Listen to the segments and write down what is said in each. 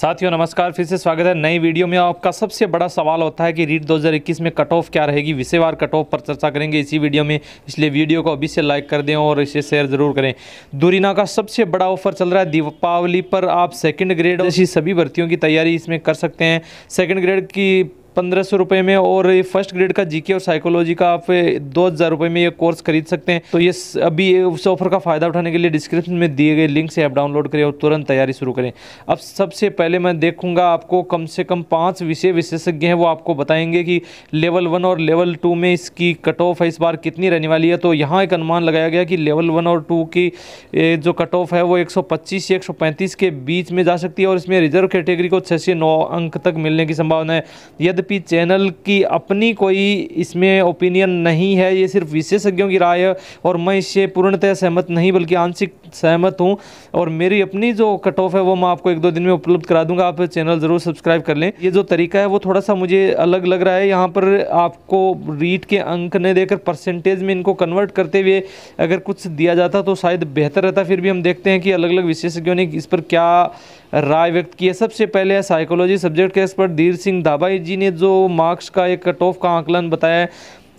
साथियों नमस्कार फिर से स्वागत है नई वीडियो में आपका सबसे बड़ा सवाल होता है कि रीट 2021 में कट ऑफ क्या रहेगी विषयवार कट ऑफ पर चर्चा करेंगे इसी वीडियो में इसलिए वीडियो को अभी से लाइक कर दें और इसे शेयर जरूर करें दूरीना का सबसे बड़ा ऑफर चल रहा है दीपावली पर आप सेकंड ग्रेड जैसी सभी भर्तियों की तैयारी इसमें कर सकते हैं सेकेंड ग्रेड की पंद्रह सौ रुपये में और ये फर्स्ट ग्रेड का जीके और साइकोलॉजी का आप दो हज़ार रुपये में ये कोर्स खरीद सकते हैं तो ये अभी उस ऑफर का फ़ायदा उठाने के लिए डिस्क्रिप्शन में दिए गए लिंक से आप डाउनलोड करें और तुरंत तैयारी शुरू करें अब सबसे पहले मैं देखूंगा आपको कम से कम पाँच विषय विशेषज्ञ हैं वो आपको बताएंगे कि लेवल वन और लेवल टू में इसकी कट ऑफ है इस बार कितनी रहने वाली है तो यहाँ एक अनुमान लगाया गया कि लेवल वन और टू की जो कट ऑफ है वो एक से 135 के बीच में जा सकती है और इसमें रिजर्व कैटेगरी को छः से नौ अंक तक मिलने की संभावना है यदि पी चैनल की अपनी कोई इसमें ओपिनियन नहीं है ये सिर्फ विशेषज्ञों की राय है और मैं इससे पूर्णतः सहमत नहीं बल्कि आंशिक सहमत हूँ और मेरी अपनी जो कट ऑफ है वो मैं आपको एक दो दिन में उपलब्ध करा दूंगा आप चैनल ज़रूर सब्सक्राइब कर लें ये जो तरीका है वो थोड़ा सा मुझे अलग लग रहा है यहाँ पर आपको रीट के अंक ने देकर परसेंटेज में इनको कन्वर्ट करते हुए अगर कुछ दिया जाता तो शायद बेहतर रहता फिर भी हम देखते हैं कि अलग अलग विशेषज्ञों ने इस पर क्या राय व्यक्त की है सबसे पहले है साइकोलॉजी सब्जेक्ट के एक्सपर्ट धीर सिंह धाबाई जी ने जो मार्क्स का एक कट ऑफ का आंकलन बताया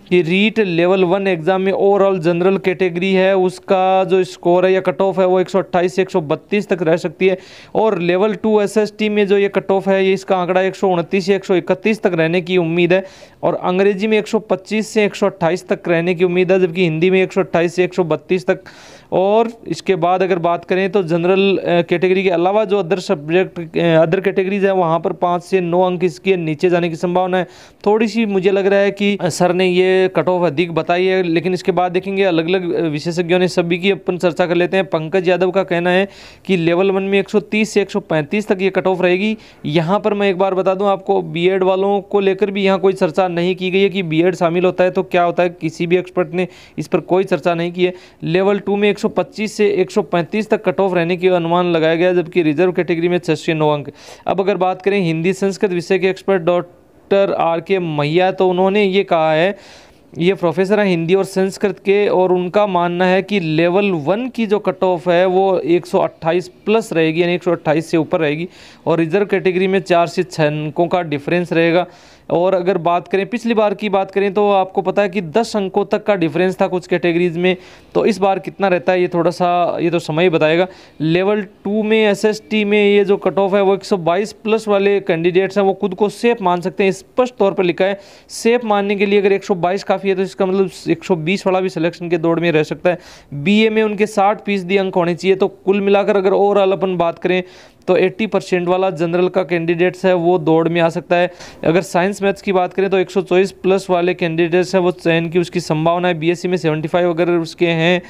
कि रीट लेवल वन एग्ज़ाम में ओवरऑल जनरल कैटेगरी है उसका जो स्कोर है या कट ऑफ है वो 128 से 132 तक रह सकती है और लेवल टू एसएसटी में जो ये कट ऑफ है ये इसका आंकड़ा एक से एक तक रहने की उम्मीद है और अंग्रेजी में एक से एक तक रहने की उम्मीद है जबकि हिंदी में एक से एक तक और इसके बाद अगर बात करें तो जनरल कैटेगरी के अलावा जो अदर सब्जेक्ट अदर कैटेगरीज हैं वहाँ पर पाँच से नौ अंक इसके नीचे जाने की संभावना है थोड़ी सी मुझे लग रहा है कि सर ने ये कट ऑफ अधिक बताई है लेकिन इसके बाद देखेंगे अलग अलग विशेषज्ञों ने सभी की अपन चर्चा कर लेते हैं पंकज यादव का कहना है कि लेवल वन में एक से एक तक ये कट ऑफ रहेगी यहाँ पर मैं एक बार बता दूँ आपको बी वालों को लेकर भी यहाँ कोई चर्चा नहीं की गई है कि बी शामिल होता है तो क्या होता है किसी भी एक्सपर्ट ने इस पर कोई चर्चा नहीं की है लेवल टू में 125 से 135 तक कट ऑफ रहने की अनुमान लगाया गया जबकि रिजर्व कैटेगरी में छः नौ अंक अब अगर बात करें हिंदी संस्कृत विषय के एक्सपर्ट डॉक्टर आर के मैया तो उन्होंने ये कहा है ये प्रोफेसर हैं हिंदी और संस्कृत के और उनका मानना है कि लेवल वन की जो कट ऑफ है वो 128 प्लस रहेगी यानी 128 से ऊपर रहेगी और रिजर्व कैटेगरी में चार से छः अंकों का डिफरेंस रहेगा और अगर बात करें पिछली बार की बात करें तो आपको पता है कि दस अंकों तक का डिफरेंस था कुछ कैटेगरीज में तो इस बार कितना रहता है ये थोड़ा सा ये तो समय ही बताएगा लेवल टू में एसएसटी में ये जो कट ऑफ है वो 122 प्लस वाले कैंडिडेट्स हैं वो खुद को सेफ मान सकते हैं स्पष्ट तौर पर लिखा है सेफ मानने के लिए अगर एक काफ़ी है तो इसका मतलब एक वाला भी सिलेक्शन के दौड़ में रह सकता है बी में उनके साठ फीसदी अंक होने चाहिए तो कुल मिलाकर अगर ओवरऑल अपन बात करें तो 80 परसेंट वाला जनरल का कैंडिडेट्स है वो दौड़ में आ सकता है अगर साइंस मैथ्स की बात करें तो 124 प्लस वाले कैंडिडेट्स हैं वो चयन की उसकी संभावना है बीएससी e में 75 अगर उसके हैं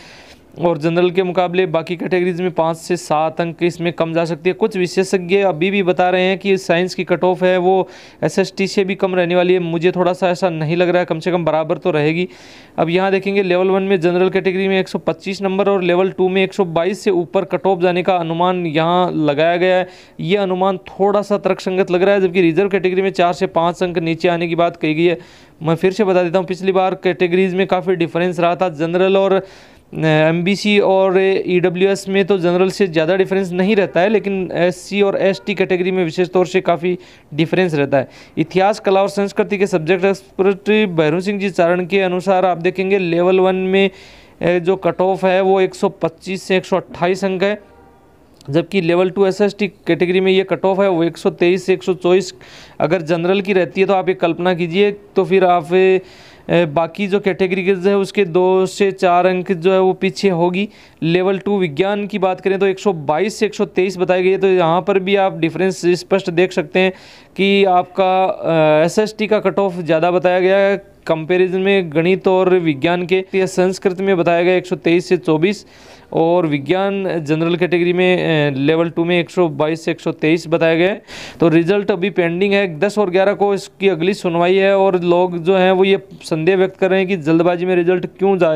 और जनरल के मुकाबले बाकी कैटेगरीज में पाँच से सात अंक इसमें कम जा सकती है कुछ विशेषज्ञ अभी भी बता रहे हैं कि साइंस की कट ऑफ है वो एसएसटी से भी कम रहने वाली है मुझे थोड़ा सा ऐसा नहीं लग रहा है कम से कम बराबर तो रहेगी अब यहाँ देखेंगे लेवल वन में जनरल कैटेगरी में 125 नंबर और लेवल टू में बाईस से ऊपर कट ऑफ जाने का अनुमान यहाँ लगाया गया है ये अनुमान थोड़ा सा तर्कसंगत लग रहा है जबकि रिजर्व कैटेगरी में चार से पाँच अंक नीचे आने की बात कही गई है मैं फिर से बता देता हूँ पिछली बार कैटेगरीज में काफ़ी डिफरेंस रहा था जनरल और एम और ई में तो जनरल से ज़्यादा डिफरेंस नहीं रहता है लेकिन एस और एस कैटेगरी में विशेष तौर से काफ़ी डिफरेंस रहता है इतिहास कला और संस्कृति के सब्जेक्ट एक्सपर्ट भैरू सिंह जी चारण के अनुसार आप देखेंगे लेवल वन में जो कट ऑफ है वो 125 से 128 अंक है जबकि लेवल टू एस कैटेगरी में ये कट ऑफ है वो 123 से 124 अगर जनरल की रहती है तो आप ये कल्पना कीजिए तो फिर आप बाकी जो कैटेगरीज है उसके दो से चार अंक जो है वो पीछे होगी लेवल टू विज्ञान की बात करें तो 122 से 123 बताई गई है तो यहाँ पर भी आप डिफरेंस स्पष्ट देख सकते हैं कि आपका एसएसटी का कट ऑफ ज़्यादा बताया गया है कंपेरिजन में गणित और विज्ञान के संस्कृत में बताया गया एक से चौबीस और विज्ञान जनरल कैटेगरी में लेवल टू में 122 से 123 बताए गए तो रिजल्ट अभी पेंडिंग है 10 और 11 को इसकी अगली सुनवाई है और लोग जो हैं वो ये संदेह व्यक्त कर रहे हैं कि जल्दबाजी में रिजल्ट क्यों जा,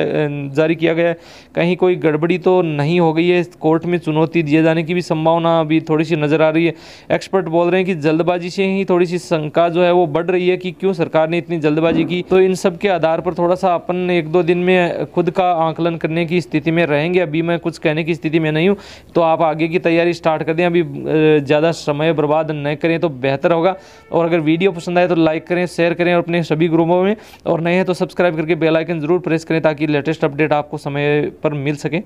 जारी किया गया है कहीं कोई गड़बड़ी तो नहीं हो गई है कोर्ट में चुनौती दिए जाने की भी संभावना अभी थोड़ी सी नज़र आ रही है एक्सपर्ट बोल रहे हैं कि जल्दबाजी से ही थोड़ी सी शंका जो है वो बढ़ रही है कि क्यों सरकार ने इतनी जल्दबाजी की तो इन सब के आधार पर थोड़ा सा अपन एक दो दिन में खुद का आंकलन करने की स्थिति में रहेंगे अभी मैं कुछ कहने की स्थिति में नहीं हूँ तो आप आगे की तैयारी स्टार्ट कर दें अभी ज़्यादा समय बर्बाद न करें तो बेहतर होगा और अगर वीडियो पसंद आए तो लाइक करें शेयर करें और अपने सभी ग्रुपों में और नए हैं तो सब्सक्राइब करके बेलाइकन ज़रूर प्रेस करें ताकि लेटेस्ट अपडेट आपको समय पर मिल सके